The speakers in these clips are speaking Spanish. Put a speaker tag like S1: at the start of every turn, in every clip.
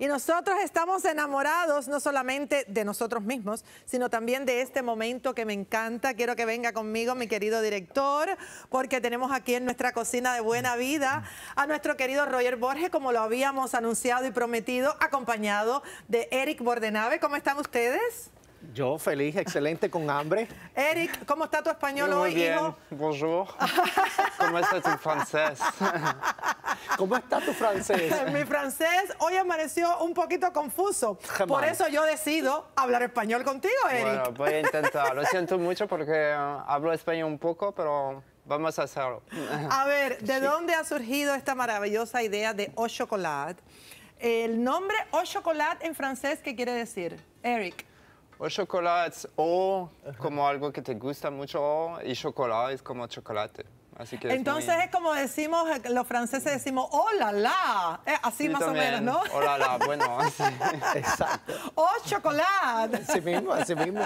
S1: Y nosotros estamos enamorados no solamente de nosotros mismos, sino también de este momento que me encanta. Quiero que venga conmigo mi querido director, porque tenemos aquí en nuestra cocina de buena vida a nuestro querido Roger Borges, como lo habíamos anunciado y prometido, acompañado de Eric Bordenave. ¿Cómo están ustedes?
S2: Yo feliz, excelente,
S1: con hambre. Eric, ¿cómo está tu español Muy hoy, bien. hijo?
S3: Bonjour. ¿Cómo está tu francés? ¿Cómo está tu
S1: francés? Mi francés hoy amaneció un poquito confuso. Por eso yo decido hablar español contigo, Eric. Bueno, voy a intentar. Lo
S3: siento mucho porque uh, hablo español un poco, pero vamos a hacerlo.
S1: A ver, ¿de dónde ha surgido esta maravillosa idea de o Chocolat? El nombre o Chocolat en francés, ¿qué quiere decir, Eric?
S3: O chocolate o como algo que te gusta mucho y chocolate es como chocolate. Entonces
S1: es como decimos, eh, los franceses decimos, oh la eh, así más o menos, ¿no?
S3: hola la bueno, así.
S1: Exacto. Oh chocolate. Así mismo, así
S3: mismo.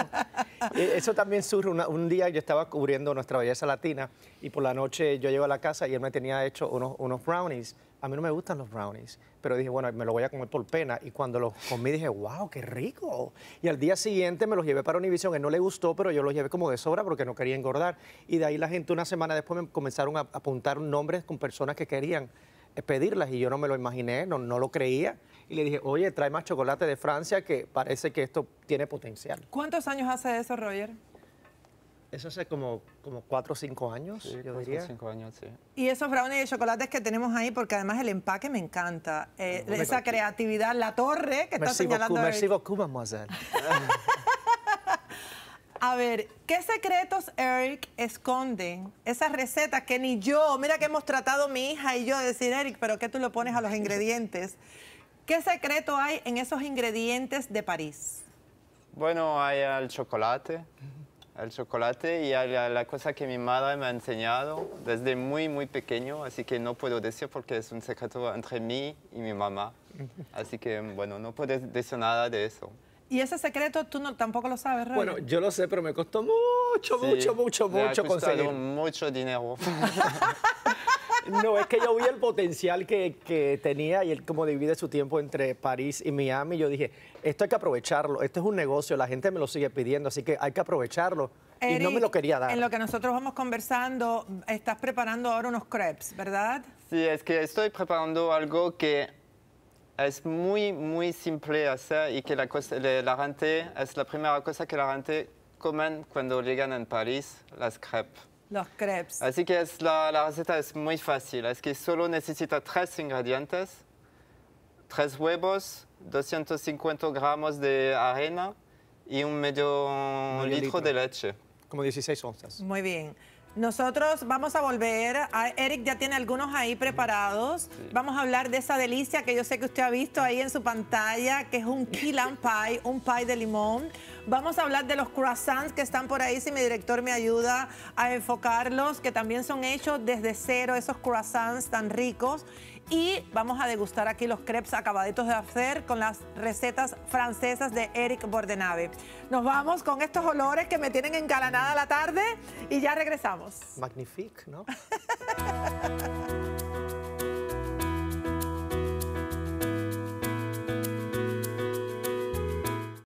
S2: Eso también surge, un día yo estaba cubriendo nuestra belleza latina y por la noche yo llego a la casa y él me tenía hecho unos, unos brownies a mí no me gustan los brownies, pero dije, bueno, me lo voy a comer por pena. Y cuando los comí dije, wow, qué rico. Y al día siguiente me los llevé para Univision, él no le gustó, pero yo los llevé como de sobra porque no quería engordar. Y de ahí la gente una semana después me comenzaron a apuntar nombres con personas que querían eh, pedirlas y yo no me lo imaginé, no, no lo creía. Y le dije, oye, trae más chocolate de Francia que parece que esto tiene potencial.
S1: ¿Cuántos años hace eso, Roger?
S2: Eso hace como, como cuatro o cinco años, sí, yo diría. Cinco años, sí.
S1: Y esos brownies de chocolates que tenemos ahí, porque además el empaque me encanta. Eh, esa creatividad, la torre que está señalando. Beaucoup, merci
S2: beaucoup, mademoiselle.
S1: A ver, ¿qué secretos, Eric, esconden esas recetas que ni yo, mira que hemos tratado mi hija y yo de decir, Eric, pero ¿qué tú le pones a los ingredientes? ¿Qué secreto hay en esos ingredientes de París?
S3: Bueno, hay el chocolate, el chocolate y la, cosa que mi madre me ha enseñado desde muy, muy pequeño, así que no puedo decir porque es un secreto entre mí y mi mamá. Así que, bueno, no puedo decir nada de eso.
S1: ¿Y ese secreto tú no, tampoco lo sabes, Bueno,
S3: yo lo sé, pero me costó mucho, mucho, mucho, mucho mucho dinero.
S2: No, es que yo vi el potencial que, que tenía y él como divide su tiempo entre París y Miami. Yo dije, esto hay que aprovecharlo, esto es un negocio, la gente me lo sigue pidiendo, así que hay que
S3: aprovecharlo. y no me lo quería dar. En lo
S1: que nosotros vamos conversando, estás preparando ahora unos crepes, ¿verdad?
S3: Sí, es que estoy preparando algo que es muy, muy simple hacer y que la, la gente, es la primera cosa que la gente comen cuando llegan en París, las crepes.
S1: Los crepes.
S3: Así que es la, receta es muy fácil. Es que solo necesita tres ingredientes. Tres huevos, 250 gramos de arena y un medio, litro, de leche. Como 16 onzas.
S1: Muy bien. Nosotros vamos a volver. Eric ya tiene algunos ahí preparados. Vamos a hablar de esa delicia que yo sé que usted ha visto ahí en su pantalla, que es un key lime pie, un pie de limón. Vamos a hablar de los croissants que están por ahí, si mi director me ayuda a enfocarlos, que también son hechos desde cero, esos croissants tan ricos. Y vamos a degustar aquí los crepes acabaditos de hacer con las recetas francesas de Eric Bordenave. Nos vamos con estos olores que me tienen encalanada la tarde y ya regresamos. Magnifique, ¿no?